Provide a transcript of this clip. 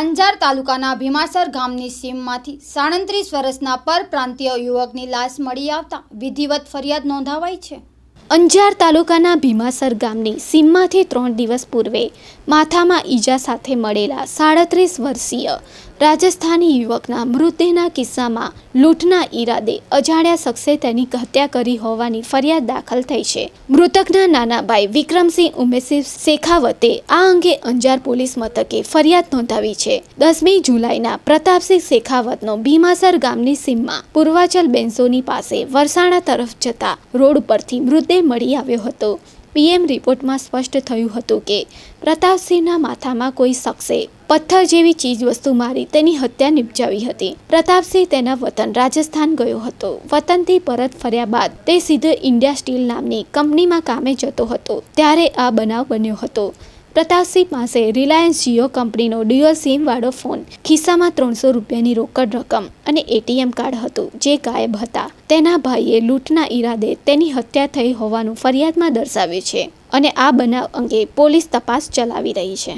અંજાર તાલુકાના ભીમાસર ગામની સીમમાંથી સાડત્રીસ વર્ષના પરપ્રાંતિય યુવકની લાશ મળી આવતા વિધિવત ફરિયાદ નોંધાવાઈ છે અંજાર તાલુકાના ભીમાસર ગામની સીમમાંથી ત્રણ દિવસ પૂર્વે માથામાં ઈજા સાથે મળેલા સાડત્રીસ વર્ષીય રાજસ્થાની યુવકના મૃતદેહના કિસ્સામાં લૂંટના ઈરાદે અજાણ્યા શખ્સે તેની હત્યા કરી હોવાની ફરિયાદ દાખલ થઈ છે મૃતકના નાનાભાઈ વિક્રમસિંહ ઉમેશસિંહ શેખાવતે આ અંગે અંજાર પોલીસ મથકે ફરિયાદ નોંધાવી છે દસમી જુલાઈના પ્રતાપસિંહ શેખાવતનો ભીમાસર ગામની સીમમાં પૂર્વાચલ બેન્સોની પાસે વરસાણા તરફ જતા રોડ ઉપરથી મૃતદેહ મુદ્દે મળી આવ્યો હતો પીએમ રિપોર્ટમાં સ્પષ્ટ થયું હતું કે પ્રતાપસિંહના માથામાં કોઈ શખ્સે પથ્થર જેવી ચીજવસ્તુ મારી તેની હત્યા નિપજાવી હતી પ્રતાપસિંહ તેના વતન રાજસ્થાન ગયો હતો વતનથી પરત ફર્યા બાદ તે સીધો ઇન્ડિયા સ્ટીલ નામની કંપનીમાં કામે જતો હતો ત્યારે આ બનાવ બન્યો હતો પ્રતાપસિંહ પાસે રિલાયન્સ જીઓ કંપનીનો ડ્યુઅલ સિમવાળો ફોન ખિસ્સામાં ત્રણસો રૂપિયાની રોકડ રકમ અને એટીએમ કાર્ડ હતું જે ગાયબ હતા તેના ભાઈએ લૂંટના ઈરાદે તેની હત્યા થઈ હોવાનું ફરિયાદમાં દર્શાવ્યું છે અને આ બનાવ અંગે પોલીસ તપાસ ચલાવી રહી છે